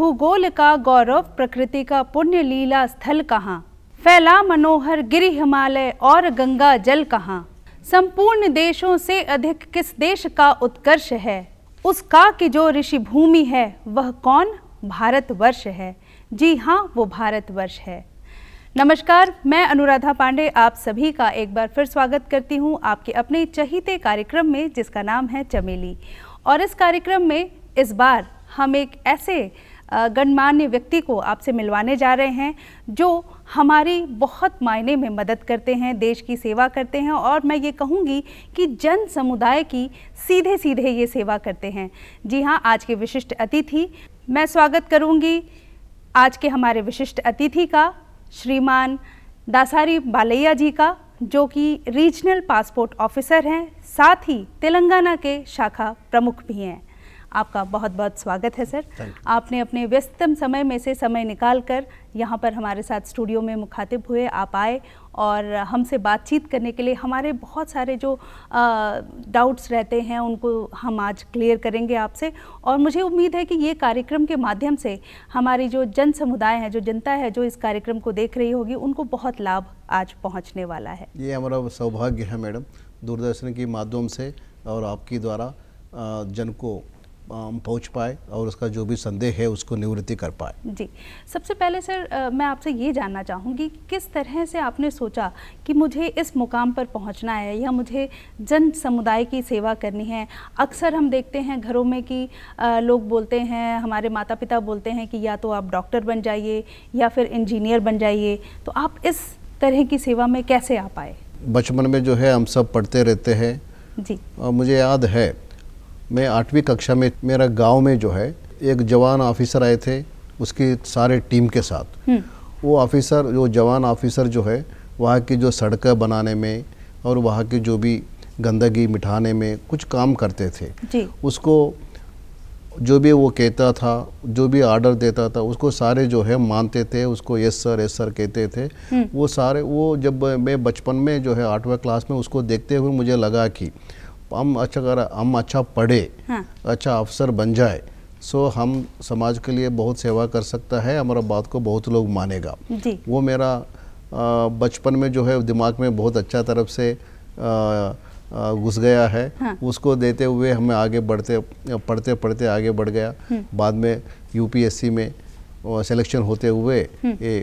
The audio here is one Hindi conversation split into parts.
भूगोल का गौरव प्रकृति का पुण्य लीला स्थल कहाँ फैला मनोहर गिरि हिमालय और गंगा जल कहाँ संपूर्ण देशों से अधिक किस देश का उत्कर्ष है उसका कि जो ऋषि भूमि है वह कौन भारतवर्ष है जी हाँ वो भारतवर्ष है नमस्कार मैं अनुराधा पांडे आप सभी का एक बार फिर स्वागत करती हूँ आपके अपने चहीते कार्यक्रम में जिसका नाम है चमेली और इस कार्यक्रम में इस बार हम एक ऐसे गणमान्य व्यक्ति को आपसे मिलवाने जा रहे हैं जो हमारी बहुत मायने में मदद करते हैं देश की सेवा करते हैं और मैं ये कहूँगी कि जन समुदाय की सीधे सीधे ये सेवा करते हैं जी हाँ आज के विशिष्ट अतिथि मैं स्वागत करूँगी आज के हमारे विशिष्ट अतिथि का श्रीमान दासारी बालैया जी का जो कि रीजनल पासपोर्ट ऑफिसर हैं साथ ही तेलंगाना के शाखा प्रमुख भी हैं आपका बहुत बहुत स्वागत है सर आपने अपने व्यस्तम समय में से समय निकाल कर यहाँ पर हमारे साथ स्टूडियो में मुखातिब हुए आप आए और हमसे बातचीत करने के लिए हमारे बहुत सारे जो डाउट्स रहते हैं उनको हम आज क्लियर करेंगे आपसे और मुझे उम्मीद है कि ये कार्यक्रम के माध्यम से हमारी जो जन समुदाय है जो जनता है जो इस कार्यक्रम को देख रही होगी उनको बहुत लाभ आज पहुँचने वाला है ये हमारा सौभाग्य है मैडम दूरदर्शन के माध्यम से और आपके द्वारा जन को पहुंच पाए और उसका जो भी संदेह है उसको निवृत्ति कर पाए जी सबसे पहले सर मैं आपसे ये जानना चाहूँगी कि किस तरह से आपने सोचा कि मुझे इस मुकाम पर पहुँचना है या मुझे जन समुदाय की सेवा करनी है अक्सर हम देखते हैं घरों में कि लोग बोलते हैं हमारे माता पिता बोलते हैं कि या तो आप डॉक्टर बन जाइए या फिर इंजीनियर बन जाइए तो आप इस तरह की सेवा में कैसे आ पाए बचपन में जो है हम सब पढ़ते रहते हैं जी और मुझे याद है मैं आठवीं कक्षा में मेरा गांव में जो है एक जवान ऑफिसर आए थे उसकी सारे टीम के साथ हम्म। वो ऑफिसर जो जवान ऑफिसर जो है वहाँ की जो सड़कें बनाने में और वहाँ की जो भी गंदगी मिठाने में कुछ काम करते थे जी। उसको जो भी वो कहता था जो भी आर्डर देता था उसको सारे जो है मानते थे उसको यस सर यस सर कहते थे हम्म। वो सारे वो जब मैं बचपन में जो है आठवें क्लास में उसको देखते हुए मुझे लगा कि हम अच्छा कर हम अच्छा पढ़े हाँ। अच्छा अफसर बन जाए सो so, हम समाज के लिए बहुत सेवा कर सकता है हमारा बात को बहुत लोग मानेगा वो मेरा बचपन में जो है दिमाग में बहुत अच्छा तरफ से घुस गया है हाँ। उसको देते हुए हमें आगे बढ़ते पढ़ते पढ़ते आगे बढ़ गया हम्म। बाद में यूपीएससी में सिलेक्शन होते हुए हम्म। ये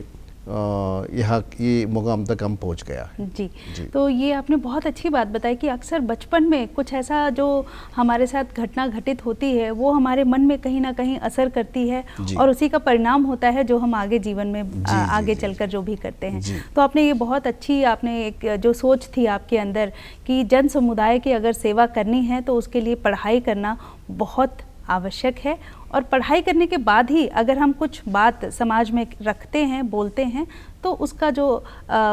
यहाँ ये मुकाम तक हम पहुँच गया है जी, जी तो ये आपने बहुत अच्छी बात बताई कि अक्सर बचपन में कुछ ऐसा जो हमारे साथ घटना घटित होती है वो हमारे मन में कहीं ना कहीं असर करती है और उसी का परिणाम होता है जो हम आगे जीवन में जी, आ, आगे चल चलकर जो भी करते हैं तो आपने ये बहुत अच्छी आपने एक जो सोच थी आपके अंदर कि जन समुदाय की अगर सेवा करनी है तो उसके लिए पढ़ाई करना बहुत आवश्यक है और पढ़ाई करने के बाद ही अगर हम कुछ बात समाज में रखते हैं बोलते हैं तो उसका जो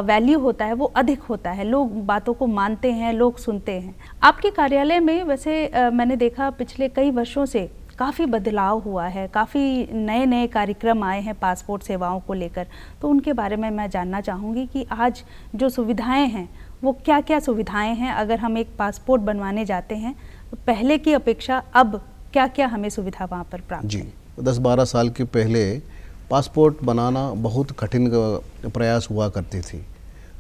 वैल्यू होता है वो अधिक होता है लोग बातों को मानते हैं लोग सुनते हैं आपके कार्यालय में वैसे मैंने देखा पिछले कई वर्षों से काफ़ी बदलाव हुआ है काफ़ी नए नए कार्यक्रम आए हैं पासपोर्ट सेवाओं को लेकर तो उनके बारे में मैं जानना चाहूँगी कि आज जो सुविधाएँ हैं वो क्या क्या सुविधाएँ हैं अगर हम एक पासपोर्ट बनवाने जाते हैं तो पहले की अपेक्षा अब क्या क्या हमें सुविधा वहाँ पर प्राप्त जी दस बारह साल के पहले पासपोर्ट बनाना बहुत कठिन प्रयास हुआ करती थी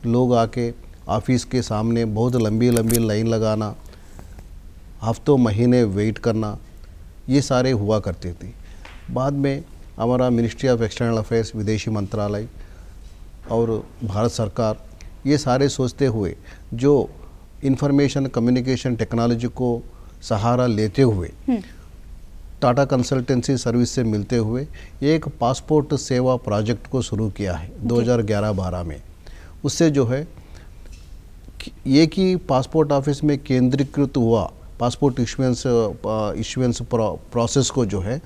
लोग आके ऑफिस के सामने बहुत लंबी लंबी लाइन लगाना हफ्तों महीने वेट करना ये सारे हुआ करती थी बाद में हमारा मिनिस्ट्री ऑफ एक्सटर्नल अफेयर्स विदेशी मंत्रालय और भारत सरकार ये सारे सोचते हुए जो इंफॉर्मेशन कम्युनिकेशन टेक्नोलॉजी को सहारा लेते हुए हम्म। टाटा कंसल्टेंसी सर्विस से मिलते हुए एक पासपोर्ट सेवा प्रोजेक्ट को शुरू किया है 2011-12 में उससे जो है एक ही पासपोर्ट ऑफिस में केंद्रीकृत हुआ पासपोर्ट इशुएंस इशुएंस प्रोसेस को जो है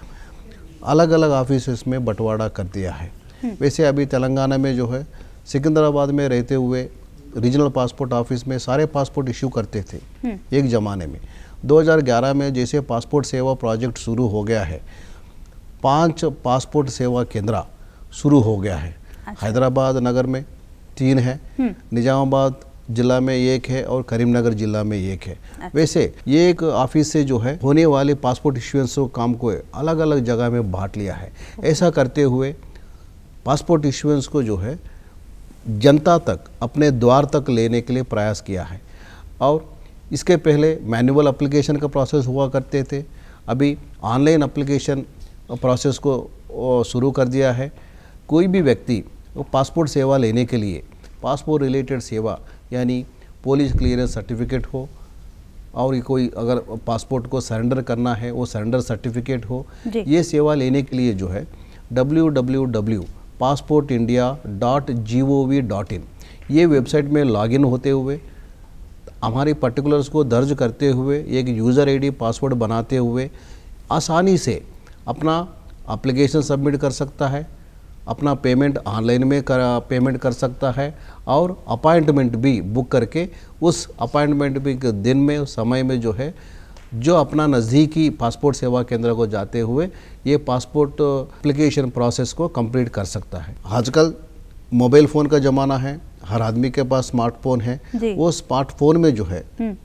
अलग अलग ऑफिस में बंटवारा कर दिया है हम्म। वैसे अभी तेलंगाना में जो है सिकंदराबाद में रहते हुए रीजनल पासपोर्ट ऑफिस में सारे पासपोर्ट इश्यू करते थे हम्म। एक ज़माने में 2011 में जैसे पासपोर्ट सेवा प्रोजेक्ट शुरू हो गया है पांच पासपोर्ट सेवा केंद्र शुरू हो गया है अच्छा। हैदराबाद नगर में तीन है हम्म। निजामाबाद जिला में एक है और करीमनगर जिला में एक है अच्छा। वैसे ये एक ऑफिस से जो है होने वाले पासपोर्ट इश्यूंस काम को अलग अलग जगह में बांट लिया है ऐसा करते हुए पासपोर्ट इश्यूंस को जो है जनता तक अपने द्वार तक लेने के लिए प्रयास किया है और इसके पहले मैनुअल अप्लीकेशन का प्रोसेस हुआ करते थे अभी ऑनलाइन अप्लीकेशन प्रोसेस को शुरू कर दिया है कोई भी व्यक्ति पासपोर्ट सेवा लेने के लिए पासपोर्ट रिलेटेड सेवा यानी पुलिस क्लियरेंस सर्टिफिकेट हो और कोई अगर पासपोर्ट को सरेंडर करना है वो सरेंडर सर्टिफिकेट हो ये सेवा लेने के लिए जो है W W W passport India dot G O V dot in ये वेबसाइट में लॉगिन होते हुए हमारे पर्टिकुलर्स को दर्ज करते हुए एक यूज़र आईडी पासवर्ड बनाते हुए आसानी से अपना अप्लीकेशन सबमिट कर सकता है अपना पेमेंट ऑनलाइन में कर पेमेंट कर सकता है और अपॉइंटमेंट भी बुक करके उस अपॉइंटमेंट भी दिन में उस समय में जो है जो अपना नज़दीकी पासपोर्ट सेवा केंद्र को जाते हुए ये पासपोर्ट अप्लीकेशन प्रोसेस को कंप्लीट कर सकता है आजकल मोबाइल फ़ोन का ज़माना है हर आदमी के पास स्मार्टफोन है वो स्मार्टफोन में जो है हम्म।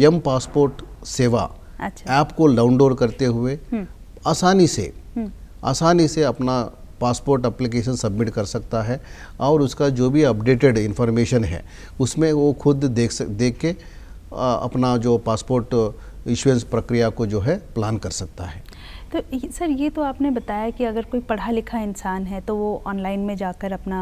यम पासपोर्ट सेवा अच्छा। ऐप को डाउनलोड करते हुए हम्म। आसानी से हम्म। आसानी से अपना पासपोर्ट अप्लीकेशन सबमिट कर सकता है और उसका जो भी अपडेटेड इन्फॉर्मेशन है उसमें वो खुद देख सक देख के आ, अपना जो पासपोर्ट इशुएंस प्रक्रिया को जो है प्लान कर सकता है तो सर ये तो आपने बताया कि अगर कोई पढ़ा लिखा इंसान है तो वो ऑनलाइन में जाकर अपना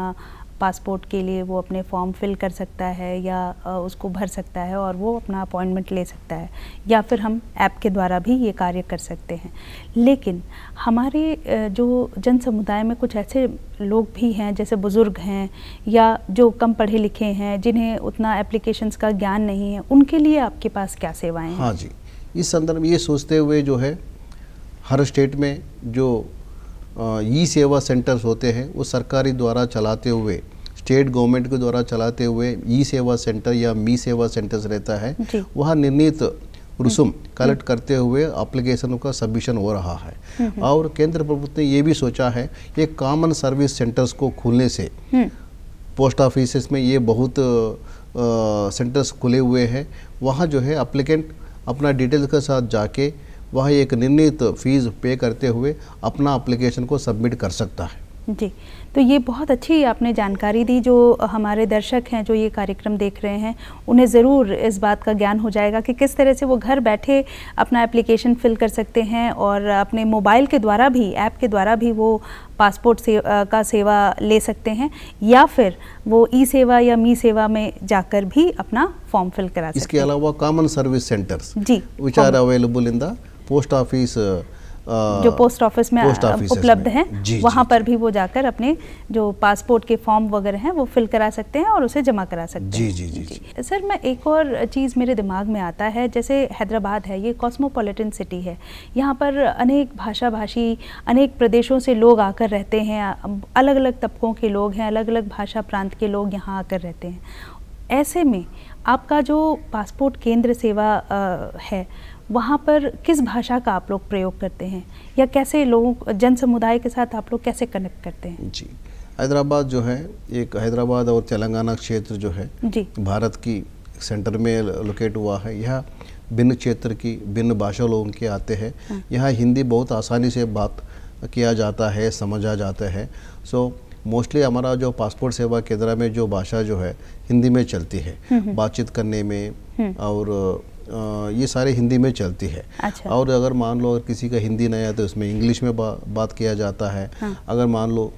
पासपोर्ट के लिए वो अपने फॉर्म फिल कर सकता है या उसको भर सकता है और वो अपना अपॉइंटमेंट ले सकता है या फिर हम ऐप के द्वारा भी ये कार्य कर सकते हैं लेकिन हमारे जो जन समुदाय में कुछ ऐसे लोग भी हैं जैसे बुज़ुर्ग हैं या जो कम पढ़े लिखे हैं जिन्हें उतना एप्लीकेशन का ज्ञान नहीं है उनके लिए आपके पास क्या सेवाएँ हाँ जी इस संदर्भ में ये सोचते हुए जो है हर स्टेट में जो ई सेवा सेंटर्स होते हैं वो सरकारी द्वारा चलाते हुए स्टेट गवर्नमेंट के द्वारा चलाते हुए ई सेवा सेंटर या मी सेवा सेंटर्स रहता है वहाँ निर्णित रसुम हम्म। कलेक्ट करते हुए अप्लीकेशनों का सबमिशन हो रहा है हम्म। और केंद्र प्रभुत्व ने ये भी सोचा है ये कॉमन सर्विस सेंटर्स को खुलने से हम्म। पोस्ट ऑफिस में ये बहुत आ, सेंटर्स खुले हुए हैं वहाँ जो है अप्लीकेंट अपना डिटेल के साथ जाके वह एक निर्णित फीस पे करते हुए अपना अप्लीकेशन को सबमिट कर सकता है जी तो ये बहुत अच्छी आपने जानकारी दी जो हमारे दर्शक हैं जो ये कार्यक्रम देख रहे हैं उन्हें ज़रूर इस बात का ज्ञान हो जाएगा कि किस तरह से वो घर बैठे अपना एप्लीकेशन फिल कर सकते हैं और अपने मोबाइल के द्वारा भी ऐप के द्वारा भी वो पासपोर्ट से का सेवा ले सकते हैं या फिर वो ई सेवा या मी सेवा में जाकर भी अपना फॉर्म फिल करा सकते हैं इसके अलावा कॉमन सर्विस सेंटर्स जी which are available in the post office uh, uh, जो पोस्ट ऑफिस में uh, उपलब्ध हैं वहाँ पर भी वो जाकर अपने जो पासपोर्ट के फॉर्म वगैरह हैं वो फिल करा सकते हैं और उसे जमा करा सकते जी, हैं जी जी जी सर मैं एक और चीज़ मेरे दिमाग में आता है जैसे हैदराबाद है ये कॉस्मोपॉलिटन सिटी है यहाँ पर अनेक भाषा भाषी अनेक प्रदेशों से लोग आकर रहते हैं अलग अलग तबकों के लोग हैं अलग अलग भाषा प्रांत के लोग यहाँ आकर रहते हैं ऐसे में आपका जो पासपोर्ट केंद्र सेवा है वहाँ पर किस भाषा का आप लोग प्रयोग करते हैं या कैसे लोगों जन समुदाय के साथ आप लोग कैसे कनेक्ट करते हैं जी हैदराबाद जो है एक हैदराबाद और तेलंगाना क्षेत्र जो है जी भारत की सेंटर में लोकेट हुआ है यह भिन्न क्षेत्र की भिन्न भाषा लोगों के आते हैं हाँ। यहाँ हिंदी बहुत आसानी से बात किया जाता है समझा जाता है सो मोस्टली हमारा जो पासपोर्ट सेवा केंद्र में जो भाषा जो है हिंदी में चलती है हम्म, हम्म। बातचीत करने में हम्म। और ये सारे हिंदी में चलती है अच्छा। और अगर मान लो अगर किसी का हिंदी नहीं आता तो उसमें इंग्लिश में बा, बात किया जाता है हाँ। अगर मान लो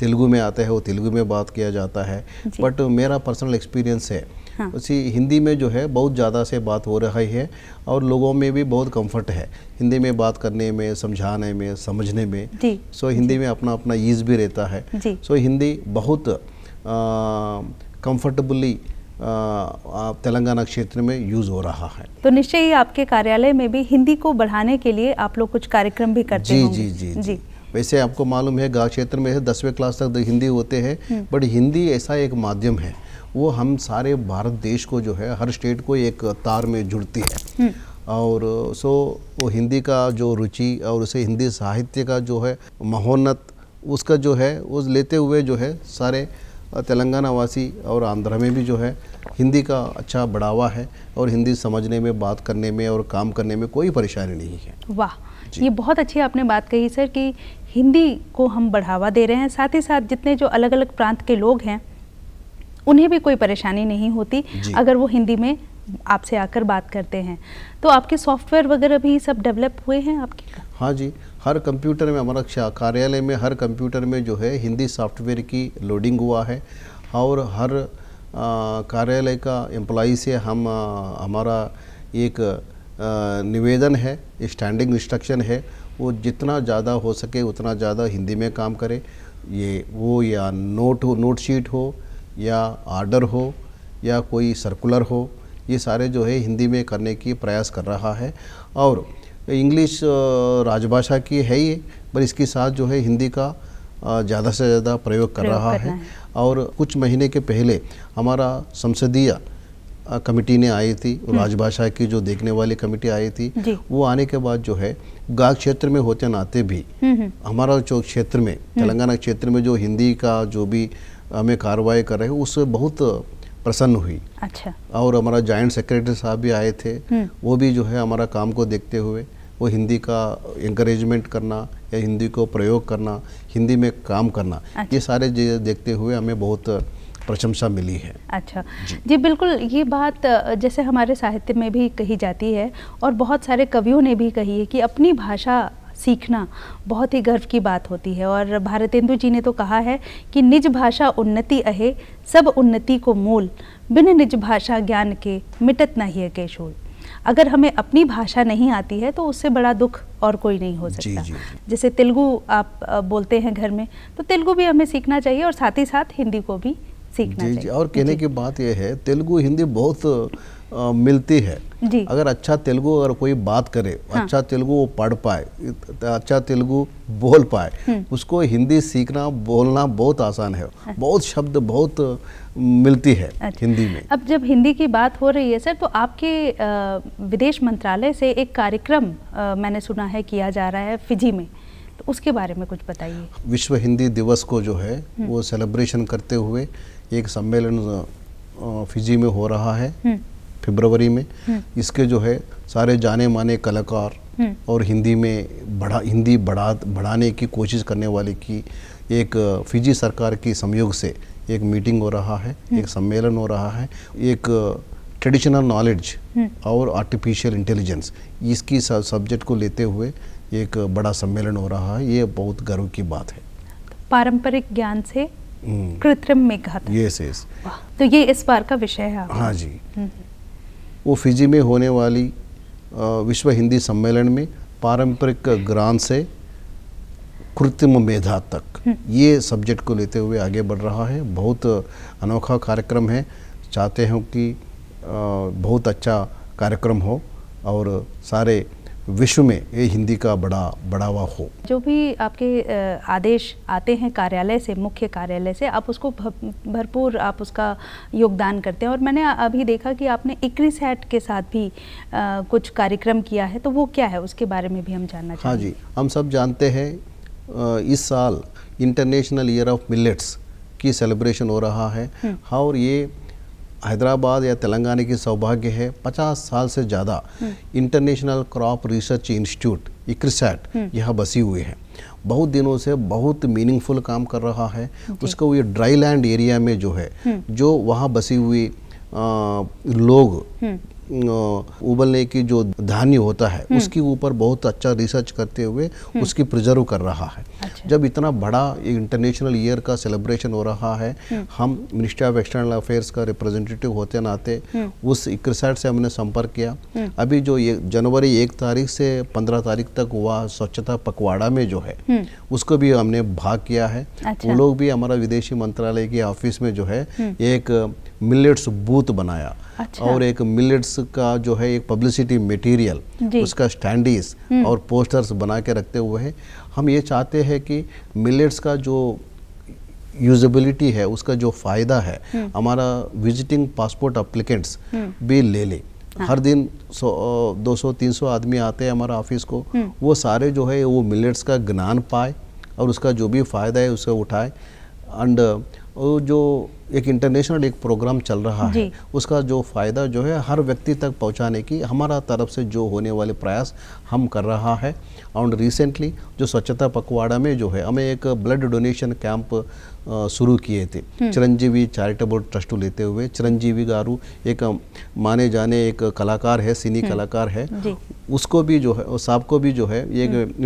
तेलुगु में आता है वो तेलुगु में बात किया जाता है बट मेरा पर्सनल एक्सपीरियंस है हाँ। उसी हिंदी में जो है बहुत ज़्यादा से बात हो रही है और लोगों में भी बहुत कंफर्ट है हिंदी में बात करने में समझाने में समझने में सो हिंदी में अपना अपना ईज भी रहता है सो हिंदी बहुत कंफर्टेबली तेलंगाना क्षेत्र में यूज़ हो रहा है तो निश्चय ही आपके कार्यालय में भी हिंदी को बढ़ाने के लिए आप लोग कुछ कार्यक्रम भी करते हैं जी, जी जी जी वैसे आपको मालूम है गाँव क्षेत्र में दसवें क्लास तक हिंदी होते हैं हम्म। बट हिंदी ऐसा एक माध्यम है वो हम सारे भारत देश को जो है हर स्टेट को एक तार में जुड़ती है हम्म। और सो वो हिंदी का जो रुचि और उसे हिंदी साहित्य का जो है महोन्नत उसका जो है उस लेते हुए जो है सारे तेलंगाना वासी और आंध्र में भी जो है हिंदी का अच्छा बढ़ावा है और हिंदी समझने में बात करने में और काम करने में कोई परेशानी नहीं है वाह ये बहुत अच्छी आपने बात कही सर कि हिंदी को हम बढ़ावा दे रहे हैं साथ ही साथ जितने जो अलग अलग प्रांत के लोग हैं उन्हें भी कोई परेशानी नहीं होती अगर वो हिंदी में आपसे आकर बात करते हैं तो आपके सॉफ्टवेयर वगैरह भी सब डेवलप हुए हैं आपके हाँ जी हर कंप्यूटर में हमारा कार्यालय में हर कंप्यूटर में जो है हिंदी सॉफ्टवेयर की लोडिंग हुआ है और हर कार्यालय का एम्प्लॉ से हम आ, हमारा एक आ, निवेदन है स्टैंडिंग इंस्ट्रक्शन है वो जितना ज़्यादा हो सके उतना ज़्यादा हिंदी में काम करे ये वो या नोट हो नोट शीट हो या आर्डर हो या कोई सर्कुलर हो ये सारे जो है हिंदी में करने की प्रयास कर रहा है और इंग्लिश राजभाषा की है ही पर इसके साथ जो है हिंदी का ज़्यादा से ज़्यादा प्रयोग कर रहा है।, है और कुछ महीने के पहले हमारा संसदीय कमेटी ने आई थी हम्म। राजभाषा की जो देखने वाली कमेटी आई थी वो आने के बाद जो है गाग क्षेत्र में होते नाते भी हम्म, हम्म। हमारा जो क्षेत्र में तेलंगाना क्षेत्र में जो हिंदी का जो भी हमें कार्रवाई कर रहे हैं उससे बहुत प्रसन्न हुई अच्छा और हमारा जॉइंट सेक्रेटरी साहब भी आए थे हम्म। वो भी जो है हमारा काम को देखते हुए वो हिंदी का इंकरेजमेंट करना या हिंदी को प्रयोग करना हिंदी में काम करना अच्छा। ये सारे देखते हुए हमें बहुत प्रशंसा मिली है अच्छा जी।, जी बिल्कुल ये बात जैसे हमारे साहित्य में भी कही जाती है और बहुत सारे कवियों ने भी कही है कि अपनी भाषा सीखना बहुत ही गर्व की बात होती है और भारतेंदु जी ने तो कहा है कि निज भाषा उन्नति अहे सब उन्नति को मूल बिन निज भाषा ज्ञान के मिटत नहीं है केशोल अगर हमें अपनी भाषा नहीं आती है तो उससे बड़ा दुख और कोई नहीं हो सकता जी, जी, जी। जैसे तेलुगु आप बोलते हैं घर में तो तेलुगु भी हमें सीखना चाहिए और साथ ही साथ हिंदी को भी सीखना जी, चाहिए जी, और कहने की बात यह है तेलुगु हिंदी बहुत आ, मिलती है अगर अच्छा तेलुगु अगर कोई बात करे हाँ। अच्छा तेलुगु वो पढ़ पाए अच्छा तेलुगु बोल पाए हम्म। उसको हिंदी सीखना बोलना बहुत आसान है अच्छा। बहुत शब्द बहुत मिलती है अच्छा। हिंदी में अब जब हिंदी की बात हो रही है सर तो आपके विदेश मंत्रालय से एक कार्यक्रम मैंने सुना है किया जा रहा है फिजी में तो उसके बारे में कुछ बताइए विश्व हिंदी दिवस को जो है हम्म। वो सेलिब्रेशन करते हुए एक सम्मेलन फिजी में हो रहा है हम्म। फेबरवरी में हम्म। इसके जो है सारे जाने माने कलाकार हम्म। और हिंदी में बढ़ा हिंदी बढ़ा बढ़ाने की कोशिश करने वाले की एक फिजी सरकार की संयोग से एक मीटिंग हो रहा है हम्म। एक सम्मेलन हो रहा है एक ट्रेडिशनल नॉलेज और आर्टिफिशियल इंटेलिजेंस इसकी सब्जेक्ट को लेते हुए एक बड़ा सम्मेलन हो रहा है ये बहुत गर्व की बात है पारंपरिक ज्ञान से कृत्रिम में यस यस तो ये इस बार का विषय है हाँ जी वो फिजी में होने वाली विश्व हिंदी सम्मेलन में पारंपरिक ग्रांत से कृत्रिम मेधा तक हम्म। ये सब्जेक्ट को लेते हुए आगे बढ़ रहा है बहुत अनोखा कार्यक्रम है चाहते हैं कि बहुत अच्छा कार्यक्रम हो और सारे विश्व में ये हिंदी का बड़ा बढ़ावा हो जो भी आपके आदेश आते हैं कार्यालय से मुख्य कार्यालय से आप उसको भरपूर आप उसका योगदान करते हैं और मैंने अभी देखा कि आपने इक्रीस हैट के साथ भी आ, कुछ कार्यक्रम किया है तो वो क्या है उसके बारे में भी हम जानना हाँ जी हम सब जानते हैं इस साल इंटरनेशनल ईयर ऑफ मिलेट्स की सेलिब्रेशन हो रहा है हम्म। हाँ, और ये हैदराबाद या तेलंगाना की सौभाग्य है 50 साल से ज़्यादा international crop research institute ICRISAT यहाँ बसी हुई है बहुत दिनों से बहुत मीनिंगफुल काम कर रहा है उसको ये ड्राई लैंड एरिया में जो है हम्म। जो वहाँ बसी हुई आ, लोग हम्म। उबलने की जो धान्य होता है हम्म। उसके ऊपर बहुत अच्छा रिसर्च करते हुए हम्म। उसकी प्रिजर्व कर रहा है अच्छा। जब इतना बड़ा इंटरनेशनल ईयर का सेलिब्रेशन हो रहा है हम्म। हम मिनिस्ट्री ऑफ एक्सटर्नल अफेयर्स का रिप्रेजेंटेटिव होते नाते उस इक्साइट से हमने संपर्क किया अभी जो ये जनवरी एक तारीख से पंद्रह तारीख तक हुआ स्वच्छता पखवाड़ा में जो है उसको भी हमने भाग किया है अच्छा। वो लोग भी हमारा विदेशी मंत्रालय के ऑफिस में जो है एक मिलेट्स बूथ बनाया अच्छा। और एक मिलेट्स का जो है एक पब्लिसिटी मटेरियल उसका स्टैंडीज हम्म। और पोस्टर्स बना के रखते हुए हैं हम ये चाहते हैं कि मिलेट्स का जो यूजबिलिटी है उसका जो फ़ायदा है हम्म। हमारा विजिटिंग पासपोर्ट अप्लीकेंट्स हम्म। भी ले लें हाँ। हर दिन सौ दो सौ तीन सौ आदमी आते हैं हमारा ऑफिस को वो सारे जो है वो मिलेट्स का ज्ञान पाए और उसका जो भी फ़ायदा है उसे उठाए एंड जो एक इंटरनेशनल एक प्रोग्राम चल रहा है उसका जो फ़ायदा जो है हर व्यक्ति तक पहुंचाने की हमारा तरफ से जो होने वाले प्रयास हम कर रहा है और रिसेंटली जो स्वच्छता पखवाड़ा में जो है हमें एक ब्लड डोनेशन कैंप शुरू किए थे हम्म। चिरंजीवी चैरिटेबल ट्रस्ट को लेते हुए चिरंजीवी गारू एक माने जाने एक कलाकार है सीनी हम्म। कलाकार है उसको भी जो है साहब को भी जो है एक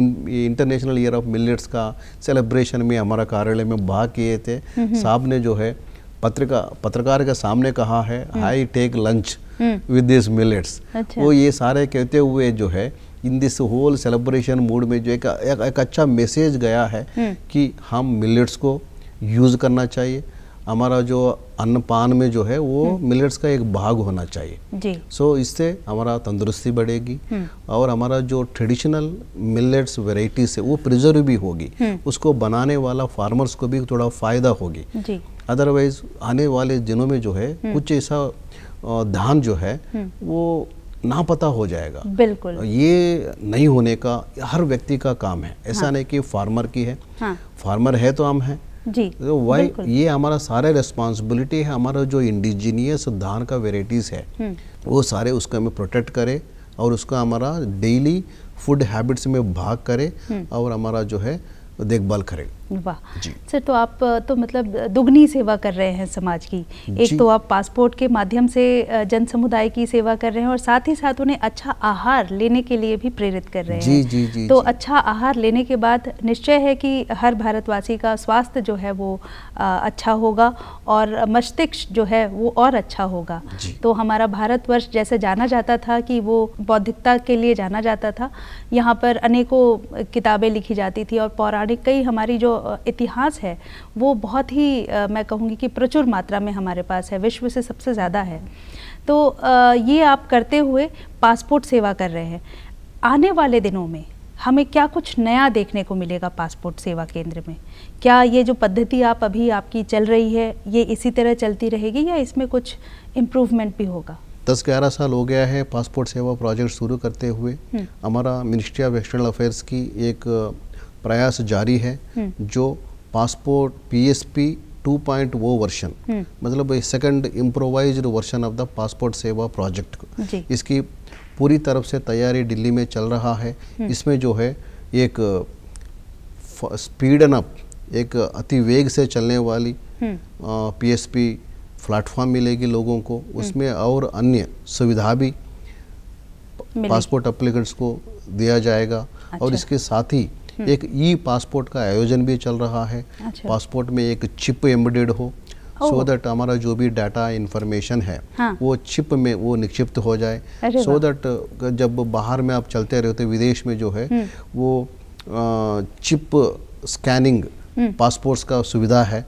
इंटरनेशनल ईयर ऑफ मिलेट्स का सेलिब्रेशन में हमारा कार्यालय में भाग किए थे हम्म, साहब ने जो है पत्रिका पत्रकार के सामने कहा है I take lunch with this millets वो ये सारे कहते हुए जो है in this whole celebration mood में जो एक, एक, एक अच्छा मैसेज गया है हम्म। कि हम मिलेट्स को यूज़ करना चाहिए हमारा जो अन्न पान में जो है वो मिलेट्स हम्म। का एक भाग होना चाहिए सो so, इससे हमारा तंदुरुस्ती बढ़ेगी हम्म। और हमारा जो ट्रेडिशनल मिलेट्स वेराइटीज़ है वो प्रिजर्व भी होगी उसको बनाने वाला फार्मर्स को भी थोड़ा फ़ायदा होगी जी अदरवाइज आने वाले दिनों में जो है हम्म। कुछ ऐसा धान जो है हम्म। वो ना पता हो जाएगा बिल्कुल ये नहीं होने का हर व्यक्ति का काम है ऐसा हाँ। नहीं कि फार्मर की है हाँ। फार्मर है तो हम हैं जी तो वही ये हमारा सारे रिस्पॉन्सिबिलिटी है हमारा जो इंडिजीनियस धान का वेराइटीज़ है हम्म। वो सारे उसको हमें प्रोटेक्ट करे और उसका हमारा डेली फूड हैबिट्स में भाग करे और हमारा जो है देखभाल करे वाह सर तो आप तो मतलब दुगनी सेवा कर रहे हैं समाज की एक तो आप पासपोर्ट के माध्यम से जन समुदाय की सेवा कर रहे हैं और साथ ही साथ उन्हें अच्छा आहार लेने के लिए भी प्रेरित कर रहे जी, हैं जी, जी, तो जी. अच्छा आहार लेने के बाद निश्चय है कि हर भारतवासी का स्वास्थ्य जो है वो आ, अच्छा होगा और मस्तिष्क जो है वो और अच्छा होगा तो हमारा भारतवर्ष जैसे जाना जाता था कि वो बौद्धिकता के लिए जाना जाता था यहाँ पर अनेकों किताबें लिखी जाती थी और पौराणिक कई हमारी जो इतिहास है वो बहुत ही मैं कहूँगी कि प्रचुर मात्रा में हमारे पास है विश्व से सबसे ज़्यादा है तो ये आप करते हुए पासपोर्ट सेवा कर रहे हैं आने वाले दिनों में हमें क्या कुछ नया देखने को मिलेगा पासपोर्ट सेवा केंद्र में क्या ये जो पद्धति आप अभी आपकी चल रही है ये इसी तरह चलती रहेगी या इसमें कुछ इम्प्रूवमेंट भी होगा दस ग्यारह साल हो गया है पासपोर्ट सेवा प्रोजेक्ट शुरू करते हुए हम्म। हमारा मिनिस्ट्री ऑफ एक्सटर्नल अफेयर्स की एक प्रयास जारी है हम्म। जो पासपोर्ट पीएसपी 2.0 वर्शन मतलब second improvised version of the passport Seva project इसकी पूरी तरफ से तैयारी दिल्ली में चल रहा है हम्म। इसमें जो है एक स्पीडन अप एक अति वेग से चलने वाली पीएसपी प्लेटफॉर्म हम्म। मिलेगी लोगों को उसमें और अन्य सुविधा भी पासपोर्ट अप्लीकेंट्स को दिया जाएगा अच्छा। और इसके साथ ही हम्म। एक ई पासपोर्ट का आयोजन भी चल रहा है अच्छा। पासपोर्ट में एक चिप एम्बेडेड हो सो दैट हमारा जो भी डाटा इंफॉर्मेशन है हाँ. वो चिप में वो निक्षिप्त हो जाए सो दैट so जब बाहर में आप चलते रहते विदेश में जो है हम्म। वो चिप स्कैनिंग हम्म। पासपोर्ट्स का सुविधा है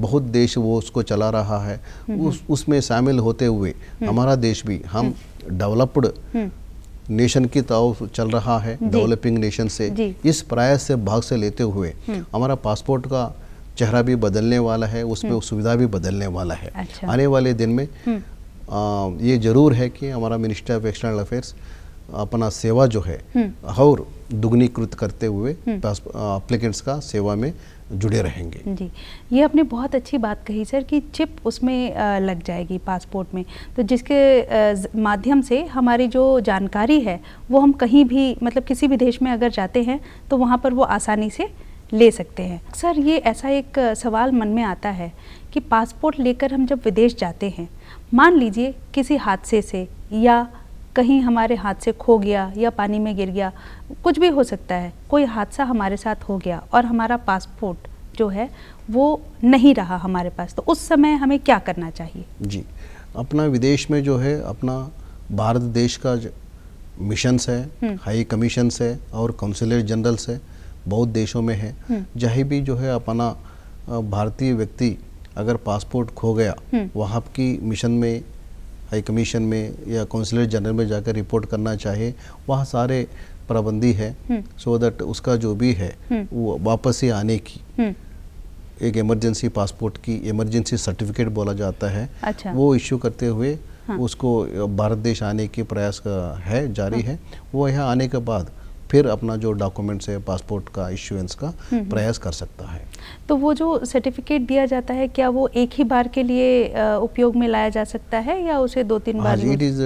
बहुत देश वो उसको चला रहा है उस उसमें शामिल होते हुए हमारा देश भी हम डेवलप्ड नेशन की तरफ चल रहा है डेवलपिंग नेशन से इस प्रयास से भाग से लेते हुए हम्म। हमारा पासपोर्ट का चेहरा भी बदलने वाला है उसमें हम्म। सुविधा भी बदलने वाला है अच्छा। आने वाले दिन में हम्म। आ, ये जरूर है कि हमारा मिनिस्टर ऑफ एक्सटर्नल अफेयर्स अपना सेवा जो है और दुगनीकृत करते हुए अप्लीकेंट्स का सेवा में जुड़े रहेंगे जी ये आपने बहुत अच्छी बात कही सर कि चिप उसमें लग जाएगी पासपोर्ट में तो जिसके माध्यम से हमारी जो जानकारी है वो हम कहीं भी मतलब किसी भी देश में अगर जाते हैं तो वहाँ पर वो आसानी से ले सकते हैं सर ये ऐसा एक सवाल मन में आता है कि पासपोर्ट लेकर हम जब विदेश जाते हैं मान लीजिए किसी हादसे से या कहीं हमारे हाथ से खो गया या पानी में गिर गया कुछ भी हो सकता है कोई हादसा हमारे साथ हो गया और हमारा पासपोर्ट जो है वो नहीं रहा हमारे पास तो उस समय हमें क्या करना चाहिए जी अपना विदेश में जो है अपना भारत देश का मिशंस है हाई हम्म। कमीशंस है और काउंसिलर जनरल्स है बहुत देशों में है हम्म। जहाँ भी जो है अपना भारतीय व्यक्ति अगर पासपोर्ट खो गया हम्म। वहाँ की मिशन में हाई कमीशन में या कौंसलेट जनरल में जाकर रिपोर्ट करना चाहे वहाँ सारे पाबंदी है सो हम्म। so दैट उसका जो भी है हम्म। वो वापस ही आने की हम्म। एक इमरजेंसी पासपोर्ट की इमरजेंसी सर्टिफिकेट बोला जाता है अच्छा। वो इश्यू करते हुए हाँ। उसको भारत देश आने के प्रयास है जारी हाँ। है वो यहाँ आने के बाद फिर अपना जो डॉक्यूमेंट्स है पासपोर्ट का इश्यूएंस का हम्म, हम्म। प्रयास कर सकता है तो वो जो सर्टिफिकेट दिया जाता है क्या वो एक ही बार के लिए उपयोग में लाया जा सकता है या उसे दो तीन बार इट हाँ इज़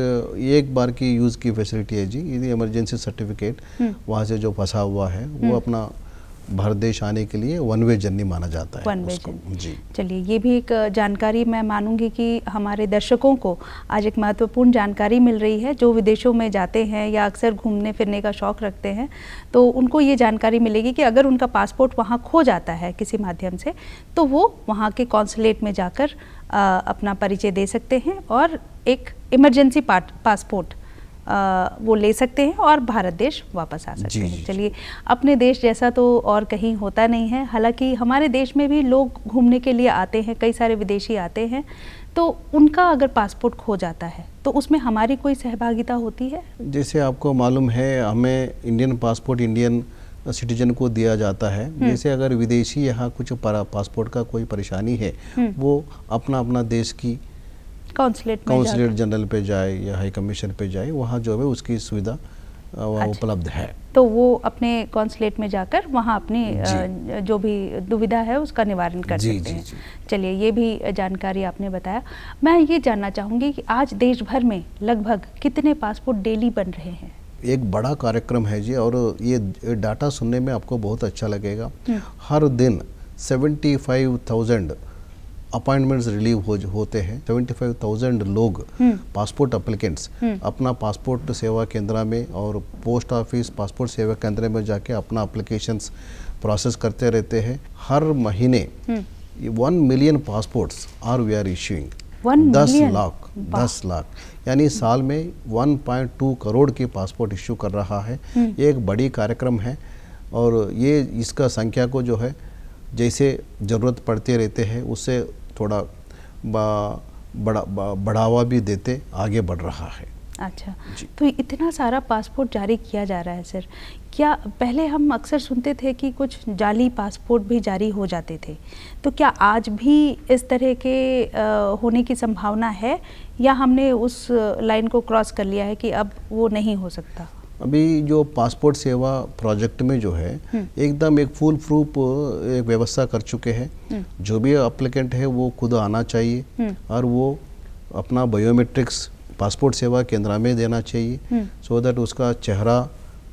एक बार की यूज़ की फैसिलिटी है जी इमरजेंसी हम्म। सर्टिफिकेट वहाँ से जो फंसा हुआ है वो अपना भारत देश आने के लिए वन वे जर्नी माना जाता है वन वे जर्नी जी चलिए ये भी एक जानकारी मैं मानूंगी कि हमारे दर्शकों को आज एक महत्वपूर्ण जानकारी मिल रही है जो विदेशों में जाते हैं या अक्सर घूमने फिरने का शौक़ रखते हैं तो उनको ये जानकारी मिलेगी कि अगर उनका पासपोर्ट वहाँ खो जाता है किसी माध्यम से तो वो वहाँ के कौंसलेट में जाकर अपना परिचय दे सकते हैं और एक इमरजेंसी पासपोर्ट वो ले सकते हैं और भारत देश वापस आ सकते हैं चलिए अपने देश जैसा तो और कहीं होता नहीं है हालांकि हमारे देश में भी लोग घूमने के लिए आते हैं कई सारे विदेशी आते हैं तो उनका अगर पासपोर्ट खो जाता है तो उसमें हमारी कोई सहभागिता होती है जैसे आपको मालूम है हमें इंडियन पासपोर्ट इंडियन सिटीजन को दिया जाता है हम्म। जैसे अगर विदेशी यहाँ कुछ पासपोर्ट का कोई परेशानी है हम्म। वो अपना अपना देश की काउंसलेट काउंसलेट जनरल पे जाए या हाई कमीशन पे जाए वहाँ जो है उसकी सुविधा वहाँ अच्छा। उपलब्ध है तो वो अपने कॉन्सुलेट में जाकर वहाँ अपनी जो भी दुविधा है उसका निवारण कर सकते हैं चलिए ये भी जानकारी आपने बताया मैं ये जानना चाहूँगी कि आज देश भर में लगभग कितने पासपोर्ट डेली बन रहे हैं एक बड़ा कार्यक्रम है जी और ये डाटा सुनने में आपको बहुत अच्छा लगेगा हम्म। हर दिन सेवेंटी अपॉइंटमेंट्स रिलीव हो, होते हैं 75,000 लोग हम्म। पासपोर्ट अप्लीकेंट्स हम्म। अपना पासपोर्ट सेवा केंद्र में और पोस्ट ऑफिस पासपोर्ट सेवा केंद्र में जाके अपना अप्लीकेशंस प्रोसेस करते रहते हैं हर महीने one million passports are we are issuing दस लाख दस लाख यानी साल में 1.2 करोड़ के पासपोर्ट इश्यू कर रहा है ये हम्म। एक बड़ी कार्यक्रम है और ये इसका संख्या को जो है जैसे ज़रूरत पड़ती रहते हैं उससे थोड़ा बा, बड़ा बा, बढ़ावा भी देते आगे बढ़ रहा है अच्छा तो इतना सारा पासपोर्ट जारी किया जा रहा है सर क्या पहले हम अक्सर सुनते थे कि कुछ जाली पासपोर्ट भी जारी हो जाते थे तो क्या आज भी इस तरह के आ, होने की संभावना है या हमने उस लाइन को क्रॉस कर लिया है कि अब वो नहीं हो सकता अभी जो पासपोर्ट सेवा प्रोजेक्ट में जो है हम्म। एकदम एक फुल प्रूफ एक व्यवस्था कर चुके हैं हम्म। जो भी अप्लीकेंट है वो खुद आना चाहिए हम्म। और वो अपना बायोमेट्रिक्स पासपोर्ट सेवा केंद्र में देना चाहिए सो so दैट उसका चेहरा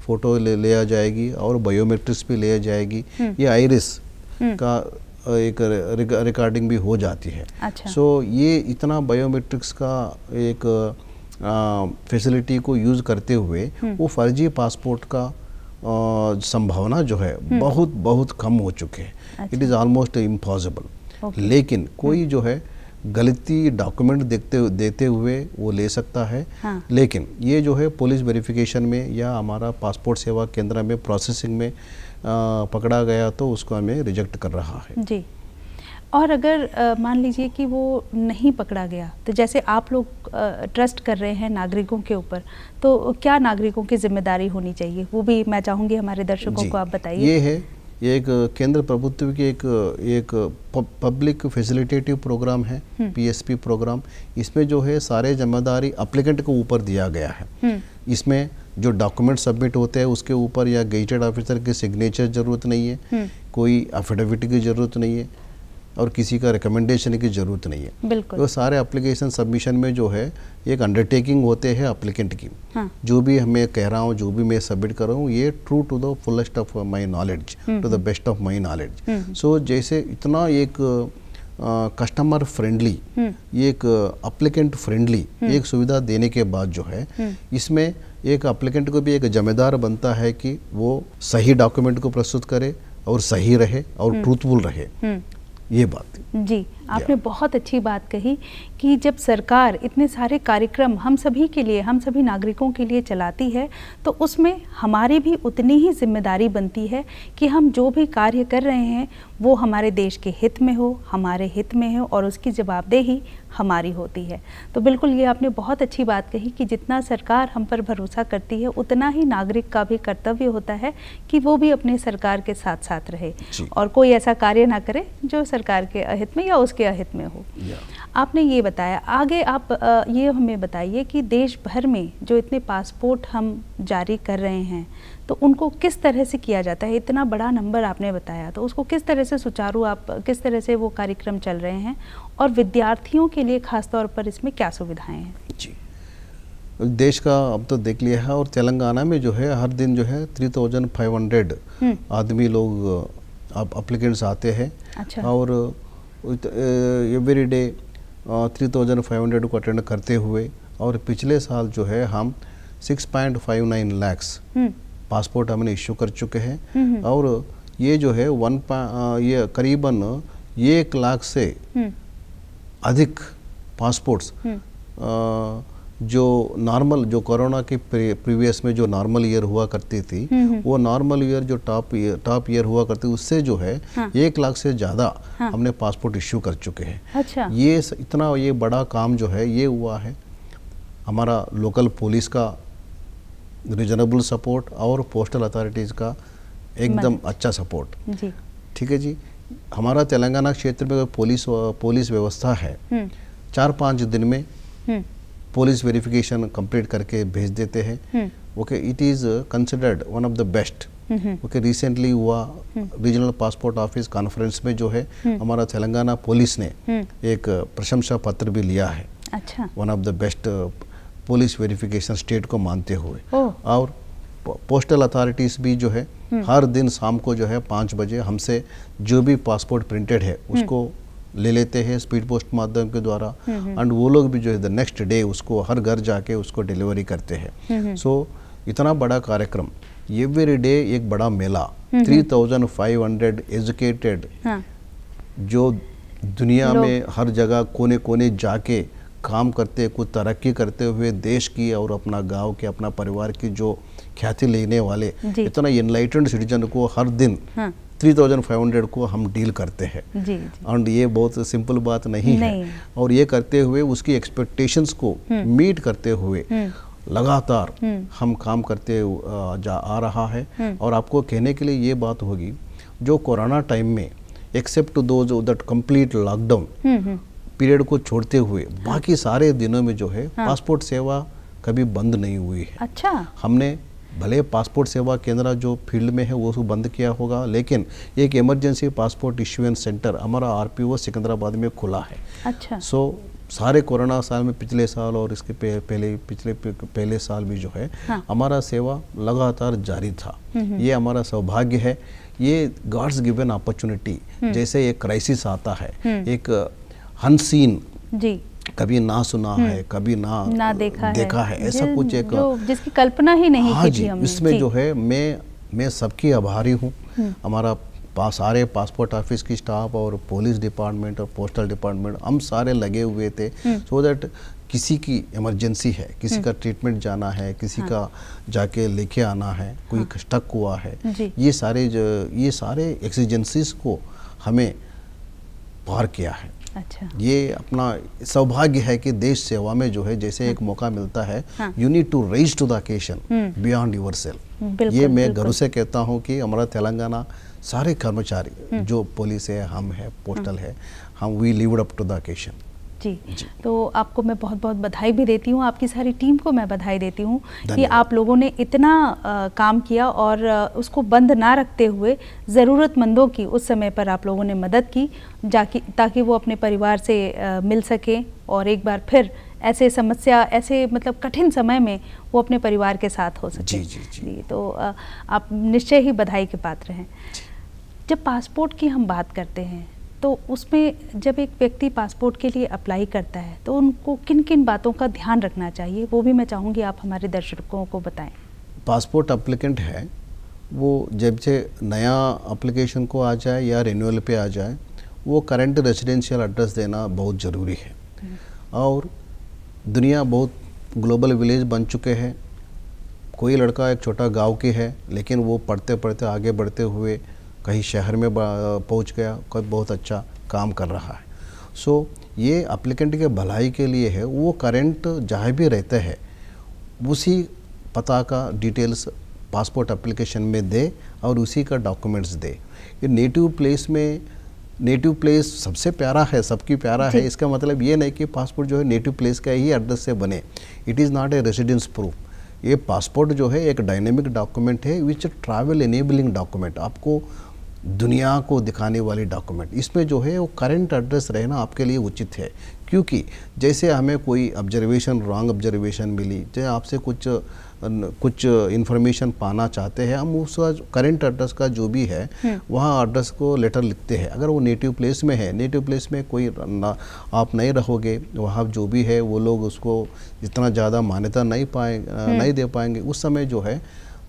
फोटो ले लिया जाएगी और बायोमेट्रिक्स भी लिया जाएगी ये आयरिस का एक रिकॉर्डिंग भी हो जाती है सो अच्छा। so, ये इतना बायोमेट्रिक्स का एक फैसिलिटी को यूज़ करते हुए हम्म। वो फर्जी पासपोर्ट का संभावना जो है हम्म। बहुत बहुत कम हो चुके हैं इट इज़ ऑलमोस्ट इम्पॉसिबल लेकिन कोई हम्म। जो है गलती डॉक्यूमेंट देखते देते हुए वो ले सकता है हाँ। लेकिन ये जो है पुलिस वेरिफिकेशन में या हमारा पासपोर्ट सेवा केंद्र में प्रोसेसिंग में आ, पकड़ा गया तो उसको हमें रिजेक्ट कर रहा है जी और अगर मान लीजिए कि वो नहीं पकड़ा गया तो जैसे आप लोग ट्रस्ट कर रहे हैं नागरिकों के ऊपर तो क्या नागरिकों की जिम्मेदारी होनी चाहिए वो भी मैं चाहूँगी हमारे दर्शकों को आप बताइए ये है ये एक केंद्र प्रभुत्व की एक एक पब्लिक फैसिलिटेटिव प्रोग्राम है पीएसपी प्रोग्राम हम्म। इसमें जो है सारे जिम्मेदारी अप्लीकेंट को ऊपर दिया गया है हम्म। इसमें जो डॉक्यूमेंट सबमिट होते हैं उसके ऊपर या गेजेड ऑफिसर की सिग्नेचर जरूरत नहीं है हम्म। कोई एफिडेविट की जरूरत नहीं है और किसी का रिकमेंडेशन की ज़रूरत नहीं है बिल्कुल तो सारे एप्लीकेशन सबमिशन में जो है एक अंडरटेकिंग होते हैं अप्लीकेंट की हाँ. जो भी मैं कह रहा हूँ जो भी मैं सबमिट कर रहा हूँ ये true to the fullest of my knowledge to the best of my knowledge so जैसे इतना एक कस्टमर uh, फ्रेंडली एक अप्लीकेंट uh, फ्रेंडली एक सुविधा देने के बाद जो है हम्म। इसमें एक अप्लीकेंट को भी एक जिम्मेदार बनता है कि वो सही डॉक्यूमेंट को प्रस्तुत करे और सही रहे और ट्रूथफुल हम्म। रहे हम्म। ये बात जी आपने बहुत अच्छी बात कही कि जब सरकार इतने सारे कार्यक्रम हम सभी के लिए हम सभी नागरिकों के लिए चलाती है तो उसमें हमारी भी उतनी ही जिम्मेदारी बनती है कि हम जो भी कार्य कर रहे हैं वो हमारे देश के हित में हो हमारे हित में हो और उसकी जवाबदेही हमारी होती है तो बिल्कुल ये आपने बहुत अच्छी बात कही कि जितना सरकार हम पर भरोसा करती है उतना ही नागरिक का भी कर्तव्य होता है कि वो भी अपने सरकार के साथ साथ रहे और कोई ऐसा कार्य ना करे जो सरकार के अहित में या उसके अहित में हो आपने ये बताया आगे आप ये हमें बताइए कि देश भर में जो इतने पासपोर्ट हम जारी कर रहे हैं तो उनको किस तरह से किया जाता है इतना बड़ा नंबर आपने बताया तो उसको किस तरह से सुचारू आप किस तरह से वो कार्यक्रम चल रहे हैं और विद्यार्थियों के लिए खासतौर पर इसमें क्या सुविधाएँ हैं जी देश का अब तो देख लिया है और तेलंगाना में जो है हर दिन जो है थ्री थाउजेंड फाइव हंड्रेड आदमी लोग अप्लीकेंट्स आते हैं अच्छा। और every day three thousand five hundred को अटेंड करते हुए और पिछले साल जो है हम six point five nine lakhs passport हमने इश्यू कर चुके हैं हम्म, हम्म। और ये जो है वन ये करीबन एक लाख से हम्म। अधिक पासपोर्ट्स जो नॉर्मल जो कोरोना के प्रीवियस में जो नॉर्मल ईयर हुआ करती थी हम्म, हम्म। वो नॉर्मल ईयर जो टॉप ईयर टॉप ईयर हुआ करती उससे जो है हाँ। एक लाख से ज़्यादा हाँ। हमने पासपोर्ट इश्यू कर चुके हैं अच्छा। ये इतना ये बड़ा काम जो है ये हुआ है हमारा लोकल पुलिस का रिजनेबल सपोर्ट और पोस्टल अथॉरिटीज़ का एकदम अच्छा सपोर्ट ठीक है जी हमारा तेलंगाना क्षेत्र में पुलिस पुलिस व्यवस्था है हम्म। चार पाँच दिन में पुलिस वेरिफिकेशन कंप्लीट करके भेज देते हैं okay it is considered one of the best okay recently हुआ रीजनल पासपोर्ट ऑफिस कॉन्फ्रेंस में जो है हम्म। हमारा तेलंगाना पुलिस ने हम्म। एक uh, प्रशंसा पत्र भी लिया है अच्छा one of the best police verification state को मानते हुए और पोस्टल अथॉरिटीज़ भी जो है हम्म। हर दिन शाम को जो है पाँच बजे हमसे जो भी पासपोर्ट प्रिंटेड है उसको ले लेते हैं स्पीड पोस्ट माध्यम के द्वारा एंड हम्म, हम्म। वो लोग भी जो है द नेक्स्ट डे उसको हर घर जाके उसको डिलीवरी करते हैं सो हम्म, so, इतना बड़ा कार्यक्रम एवरी डे एक बड़ा मेला three thousand five hundred educated जो दुनिया में हर जगह कोने कोने जाके काम करते कुछ तरक्की करते हुए देश की और अपना गांव के अपना परिवार की जो ख्याति लेने वाले इतना इनलाइटेड सिटीजन को हर दिन हाँ। थ्री थाउजेंड फाइव हंड्रेड को हम डील करते हैं एंड ये बहुत सिंपल बात नहीं, नहीं है और ये करते हुए उसकी एक्सपेक्टेशंस को मीट हम्म। करते हुए हम्म। लगातार हम्म। हम काम करते जा आ रहा है और आपको कहने के लिए ये बात होगी जो कोरोना टाइम में एक्सेप्ट दो जो दैट कंप्लीट लॉकडाउन पीरियड को छोड़ते हुए बाकी सारे दिनों में जो है पासपोर्ट हाँ। सेवा कभी बंद नहीं हुई है अच्छा हमने भले पासपोर्ट सेवा केंद्र जो फील्ड में है वो उसको तो बंद किया होगा लेकिन एक इमरजेंसी पासपोर्ट इश्यूएंस सेंटर हमारा आरपीओ सिकंदराबाद में खुला है अच्छा सो सारे कोरोना साल में पिछले साल और इसके पहले पिछले पहले साल भी जो है हाँ। हमारा सेवा लगातार जारी था हम्म, हम्म। ये हमारा सौभाग्य है ये गॉड्स गिवन अपॉर्चुनिटी जैसे एक क्राइसिस आता है हम्म। एक अनसीन जी कभी ना सुना हम्म। है कभी ना ना देखा, देखा है, है। ऐसा कुछ एक जिसकी कल्पना ही नहीं हाँ जी इसमें जो है मैं मैं सबकी आभारी हूँ हम्म। हमारा पास सारे पासपोर्ट ऑफिस की स्टाफ और पुलिस डिपार्टमेंट और पोस्टल डिपार्टमेंट हम सारे लगे हुए थे सो हम्म। दैट किसी की इमरजेंसी है किसी का ट्रीटमेंट जाना है किसी हाँ। का जाके लेके आना है कोई हाँ। स्टक हुआ है ये सारे जो ये सारे एक्सीजेंसीज को हमें पार किया है अच्छा ये अपना सौभाग्य है कि देश सेवा में जो है जैसे एक हाँ। मौका मिलता है you need to raise to the beyond yourself ये मैं गर्व से कहता हूँ कि हमारा तेलंगाना सारे कर्मचारी हम्म। जो पुलिस है हम है पोस्टल हाँ। है हम we live up to the occasion जी, जी तो आपको मैं बहुत बहुत बधाई भी देती हूँ आपकी सारी टीम को मैं बधाई देती हूँ कि आप लोगों ने इतना आ, काम किया और आ, उसको बंद ना रखते हुए ज़रूरतमंदों की उस समय पर आप लोगों ने मदद की जाकि ताकि वो अपने परिवार से आ, मिल सकें और एक बार फिर ऐसे समस्या ऐसे मतलब कठिन समय में वो अपने परिवार के साथ हो सके जी जी जी, जी तो आ, आप निश्चय ही बधाई के पात्र हैं जब पासपोर्ट की हम बात करते हैं तो उसमें जब एक व्यक्ति पासपोर्ट के लिए अप्लाई करता है तो उनको किन किन बातों का ध्यान रखना चाहिए वो भी मैं चाहूँगी आप हमारे दर्शकों को बताएं पासपोर्ट अप्लीकेंट है वो जब से नया अप्लीकेशन को आ जाए या रिन्यूअल पे आ जाए वो करंट रेजिडेंशियल एड्रेस देना बहुत ज़रूरी है और दुनिया बहुत ग्लोबल विलेज बन चुके हैं कोई लड़का एक छोटा गाँव के है लेकिन वो पढ़ते पढ़ते आगे बढ़ते हुए कहीं शहर में पहुंच गया कोई बहुत अच्छा काम कर रहा है सो so, ये अप्लीकेंट के भलाई के लिए है वो करेंट जहाँ भी रहते हैं उसी पता का डिटेल्स पासपोर्ट एप्लीकेशन में दे और उसी का डॉक्यूमेंट्स दे ये नेटिव प्लेस में नेटिव प्लेस सबसे प्यारा है सबकी प्यारा है इसका मतलब ये नहीं कि पासपोर्ट जो है नेटिव प्लेस का ही एड्रेस से बने it is not a residence proof ये पासपोर्ट जो है एक डायनेमिक डॉक्यूमेंट है विच ट्रैवल इनेबलिंग डॉक्यूमेंट आपको दुनिया को दिखाने वाली डॉक्यूमेंट इसमें जो है वो करंट एड्रेस रहना आपके लिए उचित है क्योंकि जैसे हमें कोई ऑब्जर्वेशन रॉन्ग ऑब्जर्वेशन मिली चाहे आपसे कुछ कुछ इन्फॉर्मेशन पाना चाहते हैं हम उसका करेंट एड्रेस का जो भी है हम्म। वहाँ एड्रेस को लेटर लिखते हैं अगर वो नेटिव प्लेस में है नेटिव प्लेस में कोई आप नहीं रहोगे वहाँ जो भी है वो लोग उसको इतना ज़्यादा मान्यता नहीं पाए हम्म। नहीं दे पाएंगे उस समय जो है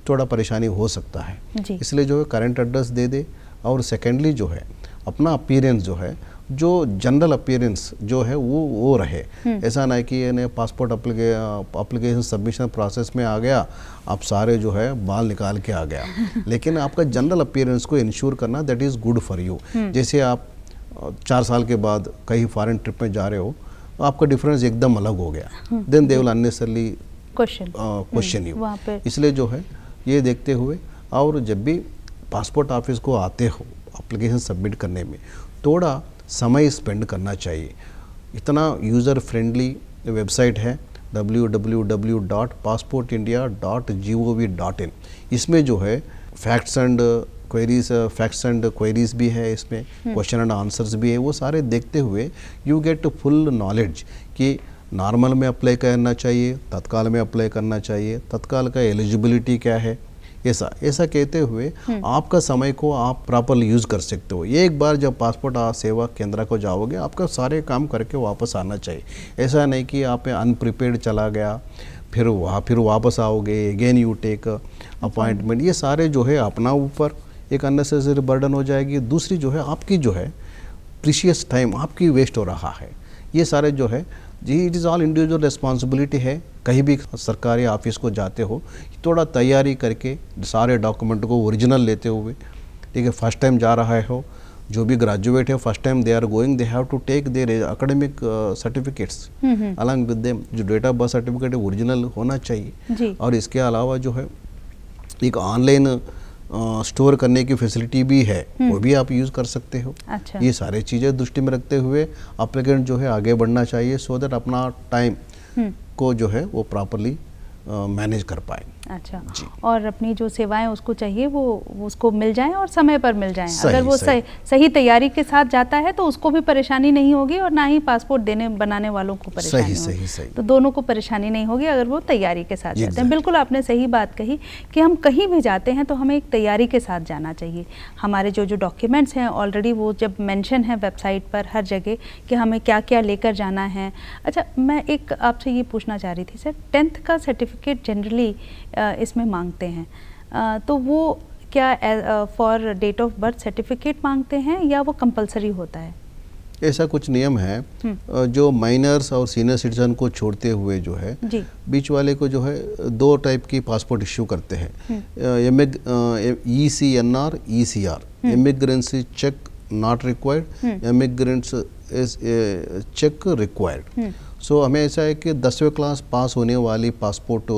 थोड़ा परेशानी हो सकता है इसलिए जो है करंट एड्रेस दे दे और सेकेंडली जो है अपना अपीयरेंस जो है जो जनरल अपीयरेंस जो है वो वो रहे हम्म। ऐसा ना कि ये पासपोर्ट अप्लीकेशन सबमिशन प्रोसेस में आ गया आप सारे जो है बाल निकाल के आ गया लेकिन आपका जनरल अपीयरेंस को इंश्योर करना that is good for you जैसे आप चार साल के बाद कहीं फॉरेन ट्रिप में जा रहे हो तो आपका डिफरेंस एकदम अलग हो गया then they will unnecessarily question question you इसलिए जो है ये देखते हुए और जब भी पासपोर्ट ऑफिस को आते हो अप्लीकेशन सबमिट करने में थोड़ा समय स्पेंड करना चाहिए इतना यूज़र फ्रेंडली वेबसाइट है www.passportindia.gov.in इसमें जो है facts and queries facts and queries भी है इसमें क्वेश्चन एंड आंसर्स भी है वो सारे देखते हुए यू गेट फुल नॉलेज कि नॉर्मल में अप्लाई करना चाहिए तत्काल में अप्लाई करना चाहिए तत्काल का एलिजिबिलिटी क्या है ऐसा ऐसा कहते हुए हम्म। आपका समय को आप प्रॉपरली यूज़ कर सकते हो एक बार जब पासपोर्ट सेवा केंद्र को जाओगे आपका सारे काम करके वापस आना चाहिए ऐसा नहीं कि आप अनप्रिपेयर चला गया फिर वहाँ फिर वापस आओगे अगेन यू टेक अपॉइंटमेंट ये सारे जो है अपना ऊपर एक अननेसेसरी बर्डन हो जाएगी दूसरी जो है आपकी जो है प्रीशियस टाइम आपकी वेस्ट हो रहा है ये सारे जो है जी it is all individual responsibility है कहीं भी सरकारी ऑफिस को जाते हो थोड़ा तैयारी करके सारे डॉक्यूमेंट को ओरिजिनल लेते हुए ठीक है फर्स्ट टाइम जा रहा हो जो भी ग्रेजुएट uh, हम्म, हम्म। है first time they are going they have to take their academic certificates along with them जो डेट ऑफ बर्थ सर्टिफिकेट है ओरिजिनल होना चाहिए और इसके अलावा जो है एक ऑनलाइन स्टोर uh, करने की फैसिलिटी भी है वो हम्म। भी आप यूज़ कर सकते हो अच्छा। ये सारी चीज़ें दृष्टि में रखते हुए अप्लीकेंट जो है आगे बढ़ना चाहिए सो so दैट अपना टाइम को जो है वो प्रॉपरली मैनेज कर पाए अच्छा जी और अपनी जो सेवाएं उसको चाहिए वो उसको मिल जाए और समय पर मिल जाए अगर वो सही, सही तैयारी के साथ जाता है तो उसको भी परेशानी नहीं होगी और ना ही पासपोर्ट देने बनाने वालों को परेशानी सही, सही, सही। तो दोनों को परेशानी नहीं होगी अगर वो तैयारी के साथ जाते हैं बिल्कुल आपने सही बात कही कि हम कहीं भी जाते हैं तो हमें एक तैयारी के साथ जाना चाहिए हमारे जो जो डॉक्यूमेंट्स हैं ऑलरेडी वो जब मैंशन है वेबसाइट पर हर जगह कि हमें क्या क्या लेकर जाना है अच्छा मैं एक आपसे ये पूछना चाह रही थी सर टेंथ का सर्टिफिकेट सर्टिफिकेट जनरली इसमें मांगते हैं तो वो क्या for date of birth certificate मांगते हैं या वो कंपलसरी होता है ऐसा कुछ नियम है हम्म। जो माइनर्स और सीनियर सिटीजन को छोड़ते हुए जो है बीच वाले को जो है दो टाइप की पासपोर्ट इश्यू करते हैं M E C N R E C R immigrancy check not required immigrants check required so हमें ऐसा है कि दसवें क्लास पास होने वाली पासपोर्ट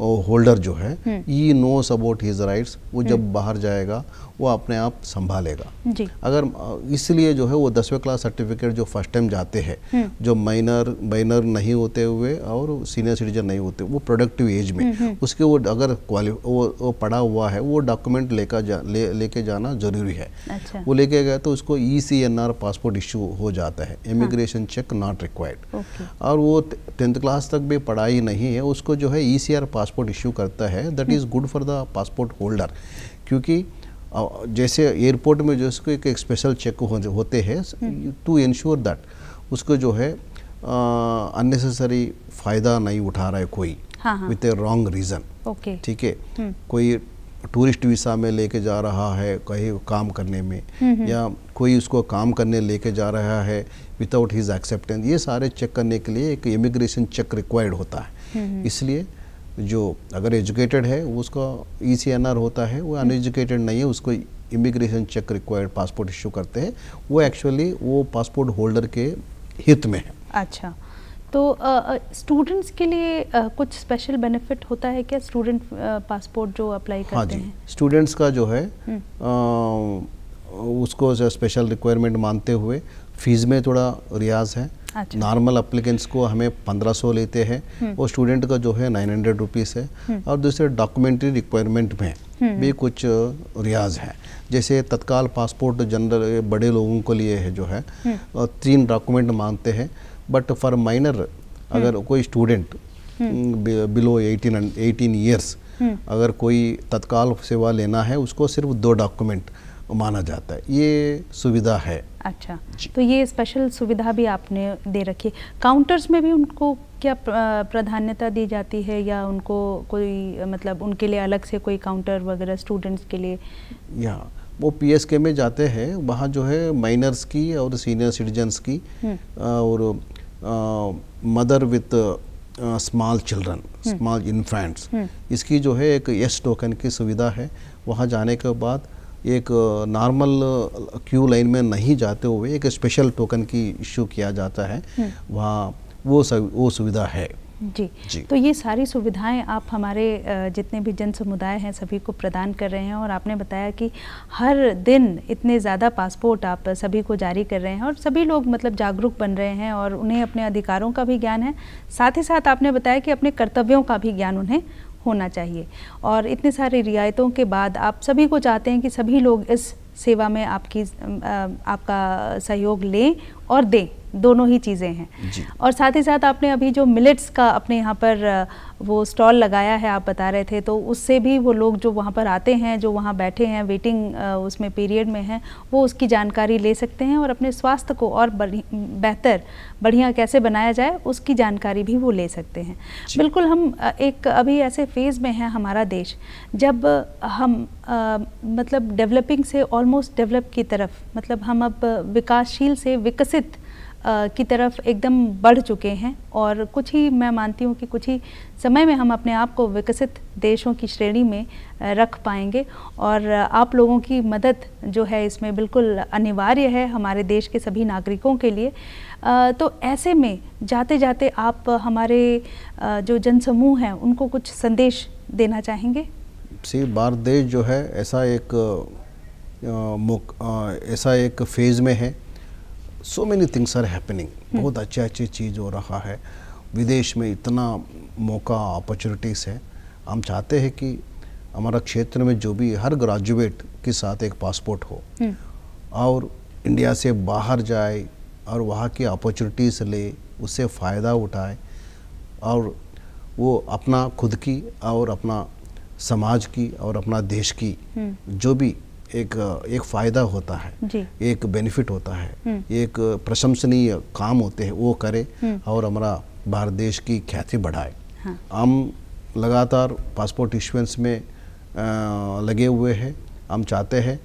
होल्डर जो है he knows about his rights वो जब हम्म। बाहर जाएगा वो अपने आप संभालेगा अगर इसलिए जो है वो दसवें क्लास सर्टिफिकेट जो फर्स्ट टाइम जाते हैं हम्म। जो माइनर माइनर नहीं होते हुए और सीनियर सिटीजन नहीं होते वो प्रोडक्टिव एज में हम्म, उसके वो अगर क्वालि वो, वो पढ़ा हुआ है वो डॉक्यूमेंट लेकर जा ले लेके जाना जरूरी है अच्छा। वो लेके गया तो उसको E C N R passport issue हो जाता है इमिग्रेशन चेक नॉट रिक्वायर्ड और वो टेंथ क्लास तक भी पढ़ाई नहीं है उसको जो है E C R passport issue करता है that is good for the passport holder क्योंकि जैसे एयरपोर्ट में जो इसको एक, एक स्पेशल चेक हो, होते हैं टू इंश्योर दैट उसको जो है अननेसेसरी फ़ायदा नहीं उठा रहा है कोई विथ ए रॉन्ग रीज़न ठीक है hmm. कोई टूरिस्ट वीसा में लेके जा रहा है कहीं काम करने में hmm, hmm. या कोई उसको काम करने लेके जा रहा है विदाउट हिज एक्सेप्टेंस ये सारे चेक करने के लिए एक इमिग्रेशन चेक रिक्वायर्ड होता है इसलिए जो अगर एजुकेटेड है उसका ई सी एन आर होता है वो अनएजुकेटेड नहीं है उसको immigration check required passport issue करते हैं वो एक्चुअली वो पासपोर्ट होल्डर के हित में है अच्छा तो स्टूडेंट्स के लिए आ, कुछ स्पेशल बेनिफिट होता है क्या स्टूडेंट पासपोर्ट जो अप्लाई हाँ करते हाँ जी स्टूडेंट्स का जो है आ, हम्म। उसको स्पेशल रिक्वायरमेंट मानते हुए फीस में थोड़ा रियाज है अच्छा। नॉर्मल अप्लीकेंट्स को हमें 1500 लेते हैं और हम्म। स्टूडेंट का जो है 900 हंड्रेड रुपीज़ है हम्म। और दूसरे डॉक्यूमेंट्री रिक्वायरमेंट में हम्म। भी कुछ रियाज है जैसे तत्काल पासपोर्ट जनरल बड़े लोगों के लिए है जो है तीन डॉक्यूमेंट मांगते हैं बट फॉर माइनर अगर कोई student below eighteen eighteen years अगर कोई तत्काल सेवा लेना है उसको सिर्फ दो डॉक्यूमेंट माना जाता है ये सुविधा है अच्छा तो ये स्पेशल सुविधा भी आपने दे रखी काउंटर्स में भी उनको क्या प्राधान्यता दी जाती है या उनको कोई मतलब उनके लिए अलग से कोई काउंटर वगैरह स्टूडेंट्स के लिए या वो पीएसके में जाते हैं वहाँ जो है माइनर्स की और सीनियर सिटीजन्स की हम्म। और mother with small children small infants इसकी जो है एक यस टोकन की सुविधा है वहाँ जाने के बाद एक नॉर्मल क्यू लाइन में नहीं जाते हुए एक स्पेशल टोकन की इश्यू किया जाता है हम्म। वहाँ वो सब वो सुविधा है जी, जी तो ये सारी सुविधाएं आप हमारे जितने भी जन समुदाय हैं सभी को प्रदान कर रहे हैं और आपने बताया कि हर दिन इतने ज़्यादा पासपोर्ट आप सभी को जारी कर रहे हैं और सभी लोग मतलब जागरूक बन रहे हैं और उन्हें अपने अधिकारों का भी ज्ञान है साथ ही साथ आपने बताया कि अपने कर्तव्यों का भी ज्ञान उन्हें होना चाहिए और इतने सारे रियायतों के बाद आप सभी को चाहते हैं कि सभी लोग इस सेवा में आपकी आपका सहयोग लें और दें दोनों ही चीज़ें हैं और साथ ही साथ आपने अभी जो मिलेट्स का अपने यहाँ पर वो स्टॉल लगाया है आप बता रहे थे तो उससे भी वो लोग जो वहाँ पर आते हैं जो वहाँ बैठे हैं वेटिंग उसमें पीरियड में हैं वो उसकी जानकारी ले सकते हैं और अपने स्वास्थ्य को और बेहतर बढ़िया कैसे बनाया जाए उसकी जानकारी भी वो ले सकते हैं बिल्कुल हम एक अभी ऐसे फेज़ में है हमारा देश जब हम आ, मतलब डेवलपिंग से ऑलमोस्ट डेवलप की तरफ मतलब हम अब विकासशील से विकसित की तरफ एकदम बढ़ चुके हैं और कुछ ही मैं मानती हूँ कि कुछ ही समय में हम अपने आप को विकसित देशों की श्रेणी में रख पाएंगे और आप लोगों की मदद जो है इसमें बिल्कुल अनिवार्य है हमारे देश के सभी नागरिकों के लिए तो ऐसे में जाते जाते आप हमारे जो जनसमूह हैं उनको कुछ संदेश देना चाहेंगे सी भारत देश जो है ऐसा एक ऐसा एक फेज़ में है so many things are happening बहुत अच्छे अच्छे चीज़ हो रहा है विदेश में इतना मौका अपॉर्चुनिटीज़ है हम चाहते हैं कि हमारा क्षेत्र में जो भी हर ग्रेजुएट के साथ एक पासपोर्ट हो हम्म। और इंडिया से बाहर जाए और वहाँ की अपॉर्चुनिटीज़ ले उससे फ़ायदा उठाए और वो अपना खुद की और अपना समाज की और अपना देश की हम्म। जो भी एक एक फ़ायदा होता है एक बेनिफिट होता है हम्म। एक प्रशंसनीय काम होते हैं वो करे हम्म। और हमारा भारत देश की ख्याति बढ़ाए हाँ। हम लगातार पासपोर्ट इशुएंस में आ, लगे हुए हैं हम चाहते हैं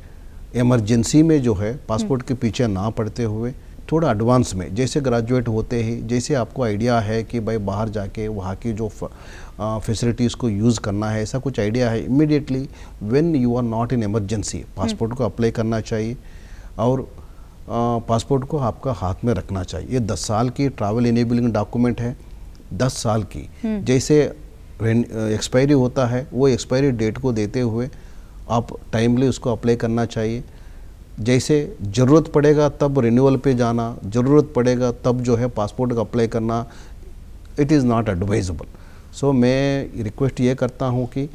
इमरजेंसी में जो है पासपोर्ट हम्म। के पीछे ना पड़ते हुए थोड़ा एडवांस में जैसे ग्रेजुएट होते ही जैसे आपको आइडिया है कि भाई बाहर जाके वहाँ की जो फैसिलिटीज़ को यूज़ करना है ऐसा कुछ आइडिया है immediately when you are not in emergency passport को अप्लाई करना चाहिए और पासपोर्ट को आपका हाथ में रखना चाहिए ये दस साल की ट्रैवल इनेबलिंग डॉक्यूमेंट है दस साल की हम्म। जैसे एक्सपायरी होता है वो एक्सपायरी डेट को देते हुए आप टाइमली उसको अप्लाई करना चाहिए जैसे ज़रूरत पड़ेगा तब रिन्यूअल पे जाना ज़रूरत पड़ेगा तब जो है पासपोर्ट का अप्लाई करना it is not advisable so so, मैं रिक्वेस्ट ये करता हूँ कि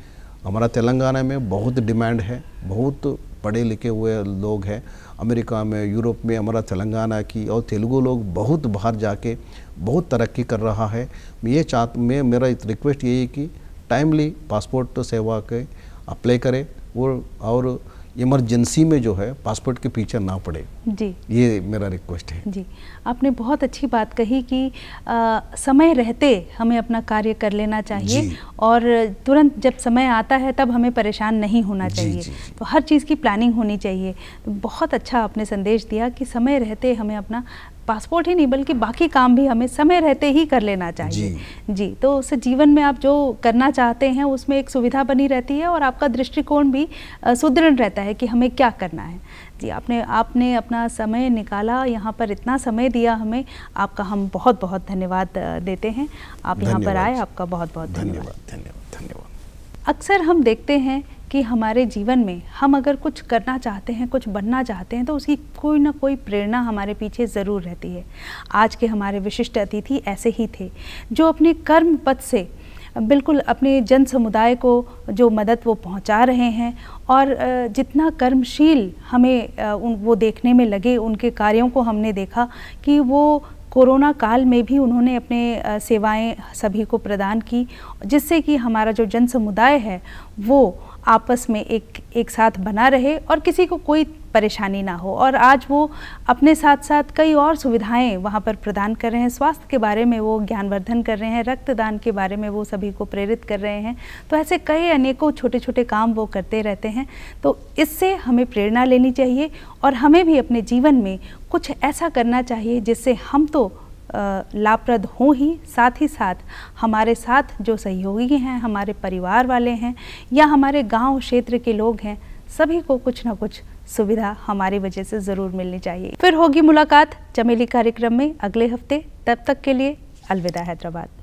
हमारा तेलंगाना में बहुत डिमांड है बहुत पढ़े लिखे हुए लोग हैं अमेरिका में यूरोप में हमारा तेलंगाना की और तेलुगु लोग बहुत बाहर जाके बहुत तरक्की कर रहा है ये चाह मैं मेरा रिक्वेस्ट यही है कि टाइमली पासपोर्ट सेवा के अप्लाई करें और और इमरजेंसी में जो है पासपोर्ट के पीछे ना पड़े जी ये मेरा रिक्वेस्ट है जी आपने बहुत अच्छी बात कही कि आ, समय रहते हमें अपना कार्य कर लेना चाहिए और तुरंत जब समय आता है तब हमें परेशान नहीं होना चाहिए जी, जी, जी। तो हर चीज़ की प्लानिंग होनी चाहिए तो बहुत अच्छा आपने संदेश दिया कि समय रहते हमें अपना पासपोर्ट ही नहीं बल्कि बाकी काम भी हमें समय रहते ही कर लेना चाहिए जी, जी तो उससे जीवन में आप जो करना चाहते हैं उसमें एक सुविधा बनी रहती है और आपका दृष्टिकोण भी सुदृढ़ रहता है कि हमें क्या करना है जी आपने आपने अपना समय निकाला यहाँ पर इतना समय दिया हमें आपका हम बहुत बहुत धन्यवाद देते हैं आप यहाँ पर आए आपका बहुत बहुत धन्यवाद धन्यवाद धन्यवाद अक्सर हम देखते हैं कि हमारे जीवन में हम अगर कुछ करना चाहते हैं कुछ बनना चाहते हैं तो उसकी कोई ना कोई प्रेरणा हमारे पीछे ज़रूर रहती है आज के हमारे विशिष्ट अतिथि ऐसे ही थे जो अपने कर्म पथ से बिल्कुल अपने जन समुदाय को जो मदद वो पहुंचा रहे हैं और जितना कर्मशील हमें उन वो देखने में लगे उनके कार्यों को हमने देखा कि वो कोरोना काल में भी उन्होंने अपने सेवाएं सभी को प्रदान की जिससे कि हमारा जो जन समुदाय है वो आपस में एक एक साथ बना रहे और किसी को कोई परेशानी ना हो और आज वो अपने साथ साथ कई और सुविधाएं वहाँ पर प्रदान कर रहे हैं स्वास्थ्य के बारे में वो ज्ञानवर्धन कर रहे हैं रक्तदान के बारे में वो सभी को प्रेरित कर रहे हैं तो ऐसे कई अनेकों छोटे छोटे काम वो करते रहते हैं तो इससे हमें प्रेरणा लेनी चाहिए और हमें भी अपने जीवन में कुछ ऐसा करना चाहिए जिससे हम तो लाभप्रद हों ही साथ ही साथ हमारे साथ जो सहयोगी हैं हमारे परिवार वाले हैं या हमारे गांव क्षेत्र के लोग हैं सभी को कुछ ना कुछ सुविधा हमारी वजह से ज़रूर मिलनी चाहिए फिर होगी मुलाकात चमेली कार्यक्रम में अगले हफ्ते तब तक के लिए अलविदा हैदराबाद